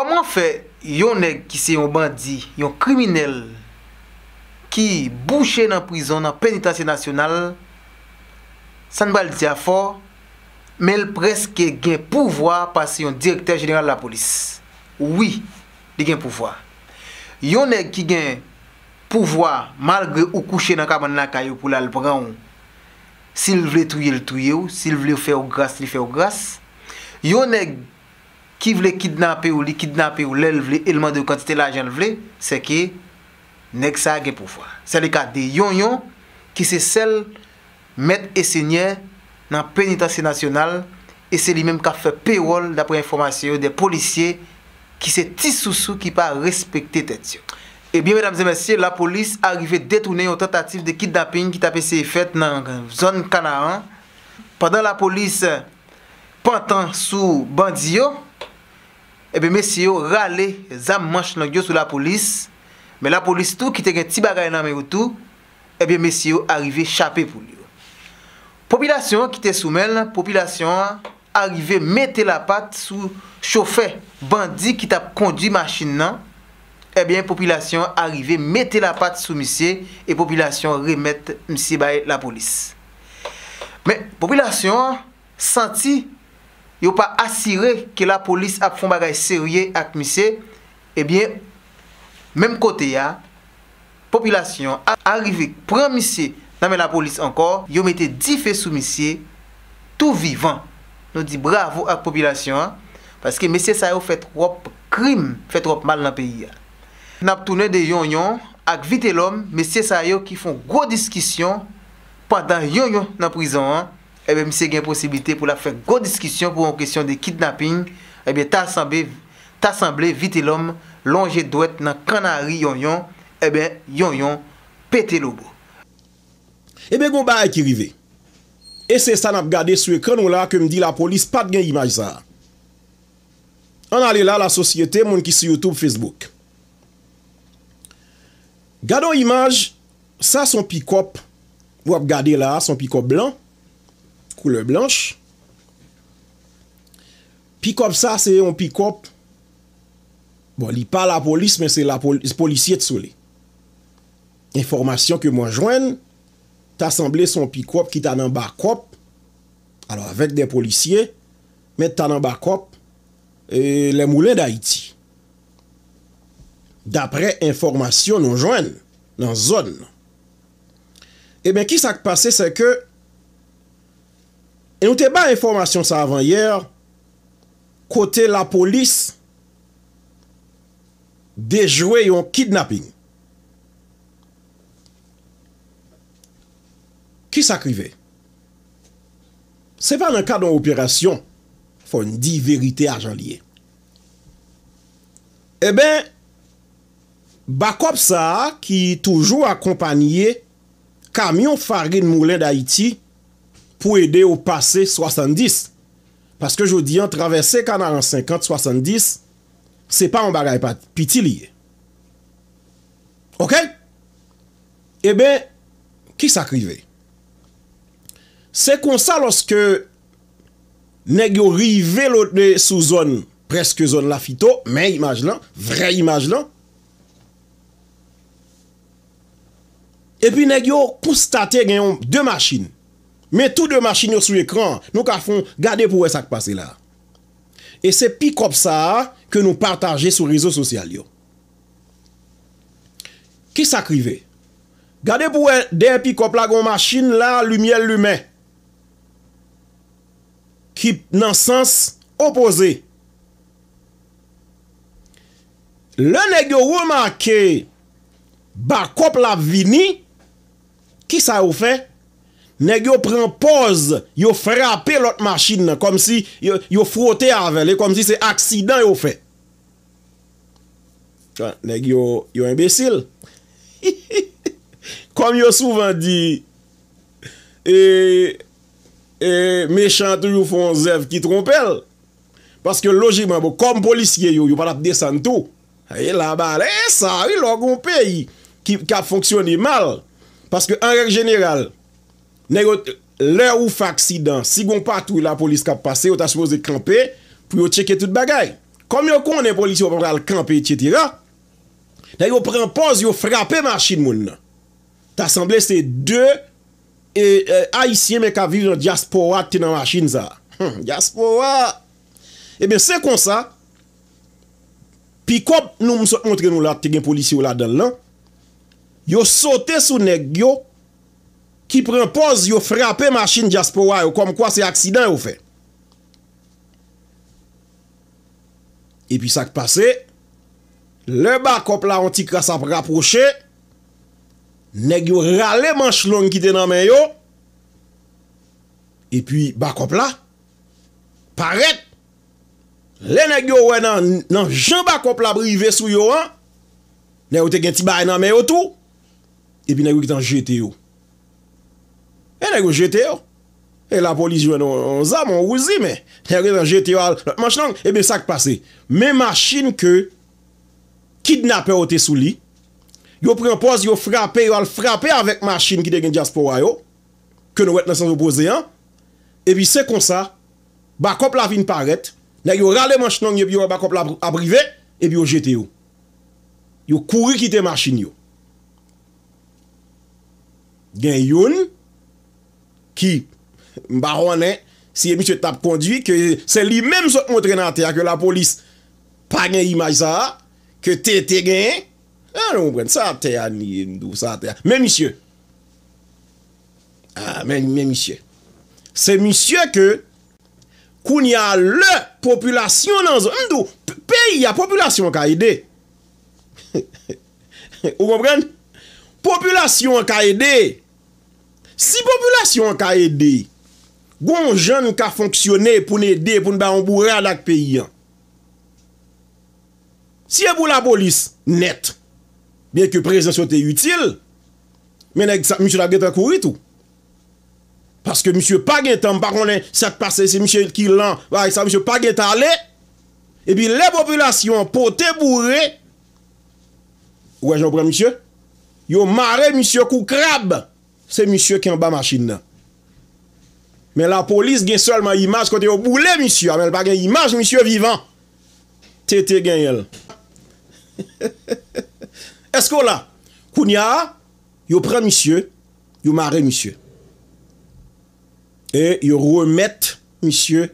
Pwa mwen fe, yon neg ki se yon bandi, yon kriminel, ki bouche nan prizon nan penitansye nasyonal, san bal di afor, men l preske gen pouvoi pase yon direktèr jeneral la polis. Ouwi, li gen pouvoi. Yon neg ki gen pouvoi malgre ou kouche nan kaman nan kayo pou la l pran ou, si l vle touye l touye ou, si l vle ou fè ou grase li fè ou grase, ki vle kidnapè ou li kidnapè ou lè l vle, elman de kontite l ajen l vle, se ke nek sa ge pou fwa. Se li ka de yon yon, ki se sel met e sènyè nan penitansi nasyonal, e se li menm ka fè pè wol dapre informasyon de policye ki se tisou sou ki pa respektè tè tsyo. Ebyen, mèdames et mèsyè, la polis arrive detounè yon tentatif de kidnapè yon ki tapè se fèt nan zon kanahan. Padan la polis pantan sou bandiyo, ebe eh mesye yo rale zan manch nan yo sou la polis, men la polis tou ki te gen ti bagay nan men yo tou, ebe eh mesye yo arive chapè pou yo. Popilasyon ki te soumel, populasyon arive mette la pat sou chofè bandi ki tap kondi maschin nan, ebe eh popilasyon arive mette la pat sou misye, e popilasyon remette msi baye la polis. Men, popilasyon santi, yo pa asire ke la polis ap fon bagay serye ak misye, ebyen, menm kote ya, popilasyon a arrive pran misye nan men la polis ankor, yo mette di fe sou misye, tou vivan. Nou di bravo ak popilasyon, paske mesye sa yo fet wop krim, fet wop mal nan peyi ya. Nap toune de yon yon, ak vite lom, mesye sa yo ki fon gwo diskisyon, padan yon yon nan prizon an, ebe eh mse gen posibilite pou la fè gò diskisyon pou an kèsyon de kidnapping, ebe eh ta asamble vite lom longe dwet nan kanari yon yon, ebe eh yon yon pète lobo. Ebe gò ba ekirive, e se sa nap gade sou ekranon la kem di la polis pat gen imaj sa. An ale la la sosyete moun ki sou Youtube, Facebook. Gado imaj sa son pikop, wap gade la son pikop blan, koule blanche. Pi kop sa, se yon pi kop, bon, li pa la polis, men se la polisie tsole. Informasyon ke mwen jwen, tasemble son pi kop ki tanan bakop, alo avèk de polisie, men tanan bakop, e euh, le moulè d'Haïti. D'apre informasyon, yon jwen, nan zon. E eh men ki sa kpase, se ke, E nou te ba informasyon sa avan yer, kote la polis, dejwe yon kidnapping. Ki sa krive? Se pa nan kade yon operasyon, foun di verite ajan liye. E ben, bakop sa ki toujou akompanyye kamyon farge nmoulen da iti, pou ede ou pase 70. Paske joudi an, travesse kanan an 50, 70, se pa an bagay pati, pi ti liye. Ok? Ebe, eh ki sa krive? Se konsa loske negyo rive lotne sou zon, preske zon lafito, men imaj lan, vre imaj lan, e pi negyo koustate genyon de machin. Mè tou de machin yo sou ekran, nou ka foun, gade pou wè sak pase la. E se pi kop sa, ke nou partaje sou rizou sosyal yo. Ki sa krive? Gade pou wè de pi kop la goun machin la, lumye lume. Ki nan sens opose. Le negyo wou ma ke bakop la vini, ki sa ou fè? Nèk yo pren poz, yo frape lot machin nan, kom si yo frote avèl, e kom si se aksidan yo fè. Nèk yo imbesil. Kom yo souvan di, e mechantou yo fon zèv ki trompèl. Paske logikman bo, kom polisye yo, yo pan ap desen tout. E la bal, e eh, sa, e lo goun peyi, ki a fonksyoni mal. Paske anrek jeneral, Nè yo, lè ou f'ak sidan, si goun patou la polis kap pase, yo ta soumose krampè, pou yo cheke tout bagay. Kamyon kon, nè polis yo pral krampè, tjetira, nè yo pran pos, yo frape masin moun. Ta semblè se dè, e, e, a isye mè ka vi yon diaspora tè nan masin za. Hmm, diaspora! Eben, se kon sa, pi kop nou monsot montre nou la, te gen polis yo la dan lan, yo sote sou nè gyo, ki pren pos yo frape masjin jaspo wa yo, kom kwa se aksidan yo fe. E pi sak pase, le bakop la ontik kasa prapoche, negyo rale manchlon ki te nan men yo, e pi bakop la, paret, le negyo wè nan jen bakop la brive sou yo an, negyo te gen ti bay nan men yo tou, e pi negyo ki tan jete yo. E nè yon jete yo. E la polis yon an zan moun wouzi men. E nè yon jete yo al manch nang. Ebe sak pase. Men masin ke kidnapè o te sou li. Yo prempos yo frape. Yo al frape avèk masin ki de gen jaspo a yo. Ke nou wet nan san zo boze an. Ebi se kon sa. Bakop la vin paret. Nè yon rale manch nang. Yo bi yo bakop la brive. Ebi yo jete yo. Yo kouri kite masin yo. Gen yon. ki mba rwane, siye misye tap kondwi, se li menm sou mwotre nan teya, ke la polis pa gen imaj sa, ke te te gen, an ou mwen, sa teya ni mdou, sa teya, men misye, amen, men misye, se misye ke, koun ya le populasyon nan zon, mdou, peyi ya populasyon ka ede, ou mwen mwen, populasyon ka ede, Si popolasyon ka ede, goun jen nou ka fonksyonè pou n'ede, pou n'ba anbou re adak peyi an. Si e bou la bolis net, ben ke prezenso te yutil, men ek msye la geta kourit ou, paske msye pa gen tan, bakon en, sak pase se msye ki lan, vay, sa msye pa gen tan le, e bi le popolasyon pou te bou re, ou wajan pran msye, yo mare msye kou krab, ou wajan pran msye, Se misye ki an ba machin nan. Men la polis gen solman imaj kote yo boule misye. A men pa gen imaj misye vivan. Tete gen el. Esko la, kounya yo pre misye, yo mare misye. E yo remet misye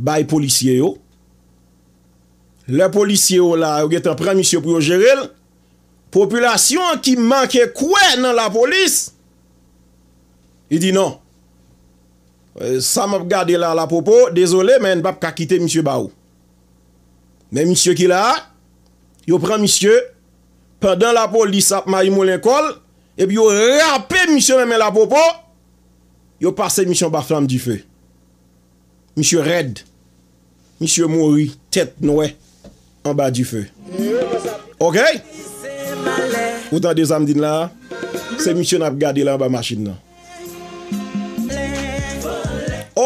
bay polisye yo. Le polisye yo la yo gen pre misye pou yo jere el. Populasyon ki manke kwen nan la polisye. Y di non. Sam euh, ap gade la la popo. Dezole men, bab ka kite msye ba ou. Men msye ki la, yo pran msye, pandan la po lisap ma yi molen kol, epi yo rape msye men la popo, yo pase msye ba flam di fe. Msye red, msye mori, msye tet noe, an ba di fe. Ok? Wotan de zam din la, se msye nap gade la ba masin nan.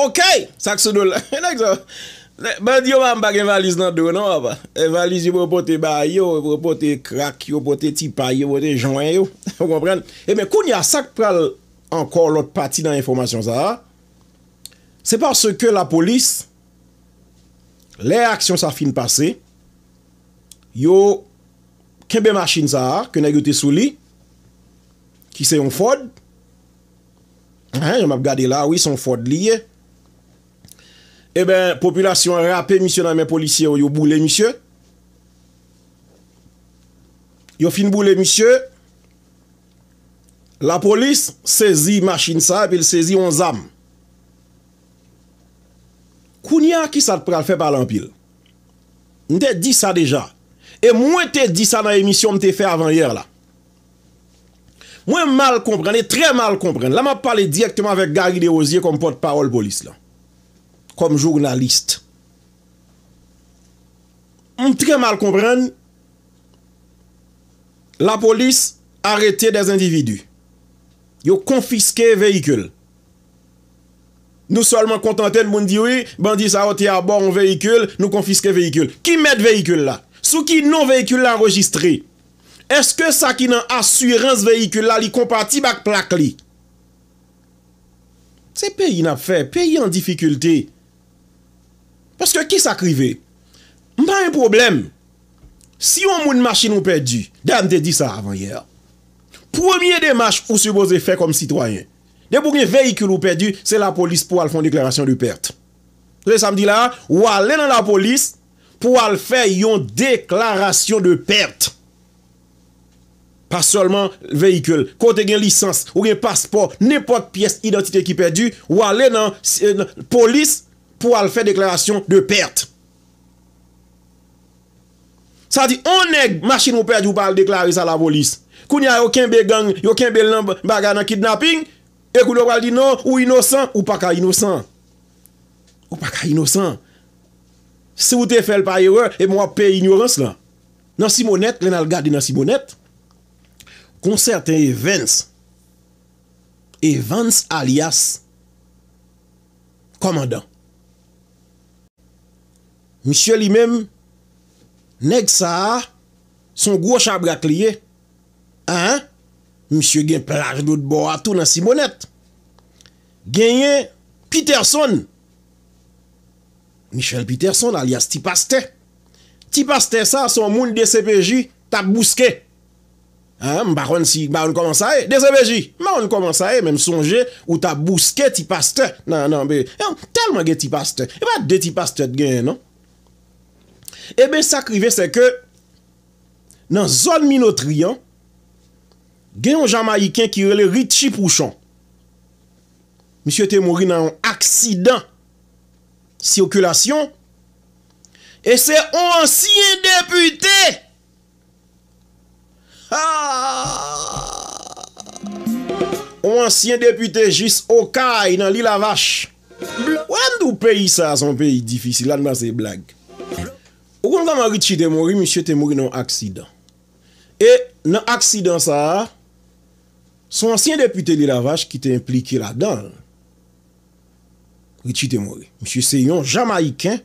Ok, sak se do la, enek so Ben di yo mam bag en valiz nan do nan wap En valiz yo pou pote bay yo, pou pote krak yo, pou pote tipa yo, pou pote joun yo Fon kompren E men koun ya sak pral ankor lot pati nan informasyon sa Se parce ke la polis Le aksyon sa fin pase Yo Ken be machin sa, ke neg yo te sou li Ki se yon fod Je map gade la, wis yon fod li ye E ben, populasyon rapè misyon nan men policye yo yo boule misyon. Yo fin boule misyon. La polis sezi machin sa, epil sezi on zam. Kounia ki sa te pral fè pa l'ampil? Nte di sa deja. E mwen te di sa nan emisyon mte fè avan yer la. Mwen mal kompren, ne tre mal kompren. La mwen pale direktman vek Gary Deosier kompote parol polis lan. kom jounalist. Moun tre mal kompren, la polis arete des individu. Yo konfiske vehikul. Nou solman kontante d moun diwi, bandi sa oti a bor nou vehikul, nou konfiske vehikul. Ki met vehikul la? Sou ki non vehikul la enregistri? Eske sa ki nan asyrens vehikul la li kompati bak plak li? Se peyi na fe, peyi an difikulti, Paske ki sa krive? Mpa yon problem. Si yon moun machin ou perdi, dan te di sa avan yer, pwemye demache ou se boze fe kom sitwayen, de pou gen veyikul ou perdi, se la polis pou al fon deklarasyon de perdi. Le samdi la, ou ale nan la polis, pou al fe yon deklarasyon de perdi. Pas solman veyikul, kote gen lisans, ou gen paspor, nepot piyes identite euh, ki perdi, ou ale nan polis, pou al fè deklarasyon de pèrt. Sa di, anèg machin ou pèrt ou pa al deklaré sa la volis. Kou n'y a yo kenbe gang, yo kenbe lamb baga nan kidnapping, e kou lo pa al di, non, ou inosant, ou pa ka inosant. Ou pa ka inosant. Se ou te fèl pa erreur, e mwa pè ignorance lan. Nan si mounet, lè nan al gade nan si mounet, konser ten Evans, Evans alias komandan. Misyè li mèm nèk sa, son gwo chabra kliye. An, misyè gen plage dout bo atou nan si mounet. Genyen, Peterson, Michel Peterson alias Ti Pastè. Ti Pastè sa, son moun DCPJ tap bouske. An, mba kon si, mba kon koman sa e, DCPJ, mba kon koman sa e, mèm sonje ou tap bouske Ti Pastè. Nan, nan, be, an, telman gen Ti Pastè. E eh pa de Ti Pastè te genyen, nan? Ebe, eh sa krive se ke nan zon minotriyan gen yon jamaikin ki rele Richie Pouchon. Monsieur Temori nan yon aksidan sirkulasyon. E se on ansyen depute. On ah! ansyen depute jis Okai nan li la vache. Wande ou peyi sa son peyi difisi lan nan se blag? Okon gama Ritchie Demori, Monsie Temori nan aksidant. E nan aksidant sa, son ansyen depite li lavache ki te implike la dan. Ritchie Demori. Monsie Seyon, Jamaikin,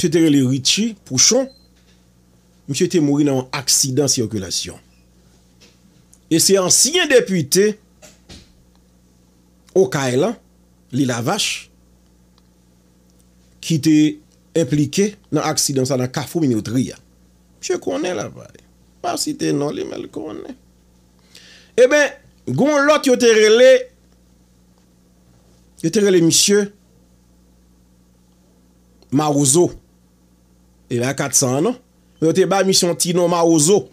se tere li Ritchie, Pouchon, Monsie Temori nan aksidant sirkulasyon. E se ansyen depite o kaela, li lavache, ki te implike implike nan aksidansan nan kafou mi nou triya. Mche konen la vaye. Mwa si te nan li mel konen. E eh ben, goun lot yo te rele, yo te rele misye, ma ouzo. E ben a kat san non. Yo te ba misyon ti non ma ouzo.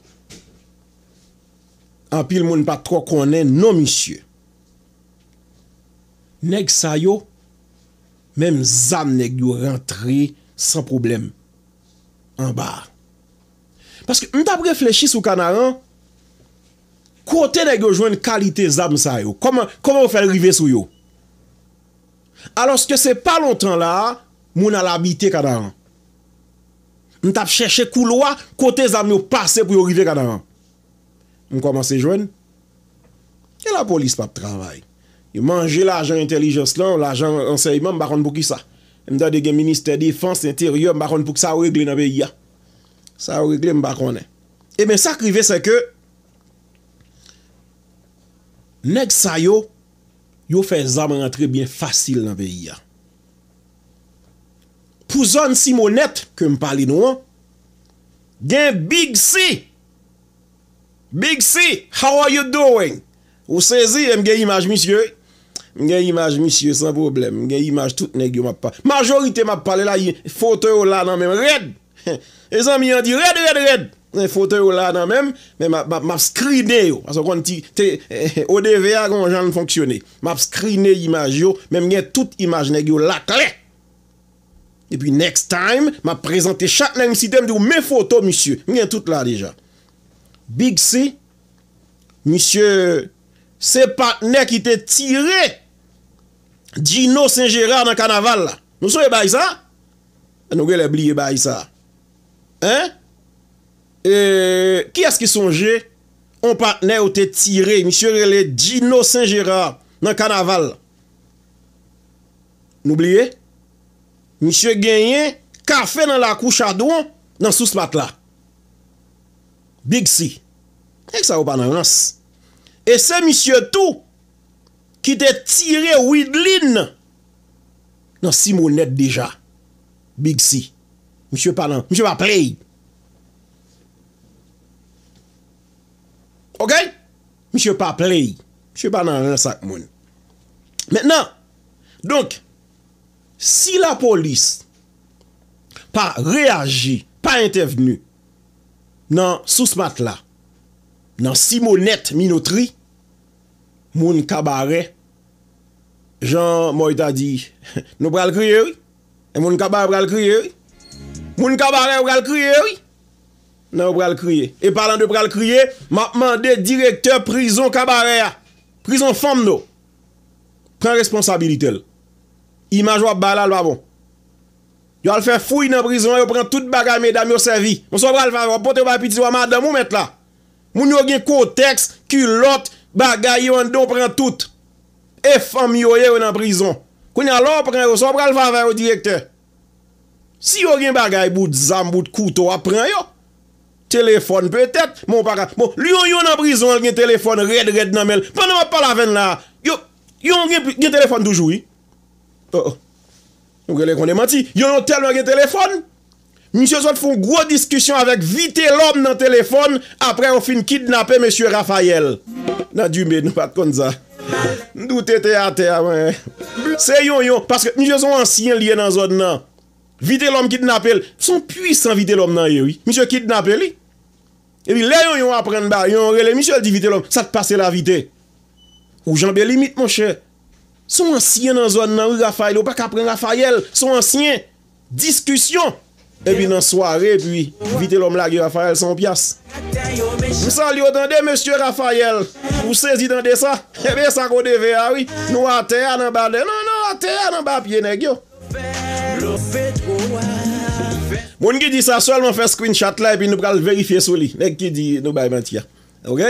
An pil moun patro konen non misye. Neg sa yo, menm zam neg di ou rentri, San problem An ba Paske m tap reflechi sou kada an Kote de ge joen kalite zam sa yo Koman fe rive sou yo Alos ke se pa lontan la Moun ala bite kada an M tap cheshe kou loa Kote zam yo pase pou yo rive kada an M koman se joen E la polis pap travay Yo manje la ajan entelijos lan La ajan enseyman bakon pou ki sa M da de gen Ministè Défense Intérieux m bakon pou k sa wègle nan vè ya. Sa wègle m bakon. Emen e sa krive se ke, neg sa yo, yo fè zaman antre bien fasil nan vè ya. Pouzon Simonette, ke m pali nou an, gen Big C. Big C, how are you doing? Ou sezi, m gen imaj misyey. gen imaj misye san problem, gen imaj tout neg yo map pale. Majorite map pale la, foto yo la nan men, red! E san mi an di, red, red, red! E foto yo la nan men, men map skride yo, aso kon ti te o devya kon jan foksyone. Map skride yo imaj yo, men gen tout imaj neg yo la, kle! E pi next time, map prezante chaknen misye, tem di ou men foto misye, gen tout la deja. Big C, misye, se patne ki te tire! Se patne! Dino Saint-Gerard nan kanaval la. Nou sou e bayi sa? E nou ge le bli e bayi sa. Hein? E, ki as ki sonje? On patne ou te tire. Mishou ge le Dino Saint-Gerard nan kanaval la. Nou bliye? Mishou genyen, kafe nan la koucha douan nan sou smat la. Big C. Ek sa ou pa nan ans. E se mishou tou, ki te tire wid lin nan si mounet deja. Big C. Mishwe pa prey. Ok? Mishwe pa prey. Mishwe pa nan ren sak moun. Mennan, donk, si la polis pa reage, pa ente venu, nan sou smat la, nan si mounet minotri, moun kabarey, Jean Moït a di, nou pral kriye wè? E moun kabare pral kriye wè? Moun kabare pral kriye wè? Nou pral kriye. E palan nou pral kriye, mwa mande direktèr prison kabare ya. Prison fom nou. Pren responsabilite lè. Imaj wap bala lwavon. Yo al fè fouy nan prison, yo pren tout bagay me dam yo servi. Moun sou pral vavon, pote wap apiti waman dan moun met la. Moun yo gen kotex, kulot, bagay yo an don pren tout. Moun pral kriye. E fam yo yo yo nan prizon. Kwen yon lò pran yo, so pran lva vè yo direktè. Si yo gen bagay bout zam, bout koutou, a pran yo. Telefon pètèt, moun para. Bon, li yo yo nan prizon, al gen telefon red, red nan mel. Panan wap pala ven la. Yo, yo gen telefon doujou, i? Oh, oh. Mwen gen lè kon de mati. Yo yon telman gen telefon. Misyon sot foun gro diskusyon avèk vite lòm nan telefon. Apre, yon fin kidnapè mèsyon Rafaël. Nan djou mèd nou pat kon zan. Ndoute te a te a mwen. Se yon yon, paske mi se son ansyen liye nan zon nan. Vite lom ki te napel. Son pwis san vite lom nan yewi. Mi se ki te napel li. Ebi le yon yon apren ba, yon rele, mi se li di vite lom. Sa te pase la vite. Ou jan be limit mon chè. Son ansyen nan zon nan, ou pa kapren gafayel. Son ansyen. Diskusyon. epi nan sware epi vite lom lage Rafael San Pias Mousan li o dande Monsieur Rafael ou sezi dande sa epi sa kode ve awi nou a te a nan ba de nan nan a te a nan ba piye negyo Moun ki di sa solman fe screenshot oh, la epi nou pral verifiye sou li neg ki di nou bay bantia ok?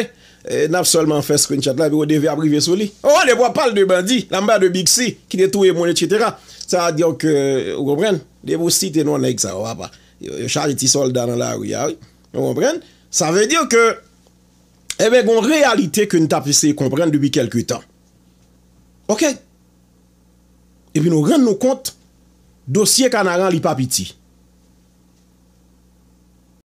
nap solman fe screenshot la epi kode ve aprive sou li O lebo apal de bandi lamba de big si ki netouye moun etitera Sa diyon ke, ou gon pren, debo sit enon ek sa, wapa. Yo chaje ti soldan an la ou ya. Ou gon pren, sa ve diyon ke, ebe gon realite ke nou tapise yi kompren dubi kelku tan. Ok? Ebi nou ren nou kont dosye kan a ran li papi ti.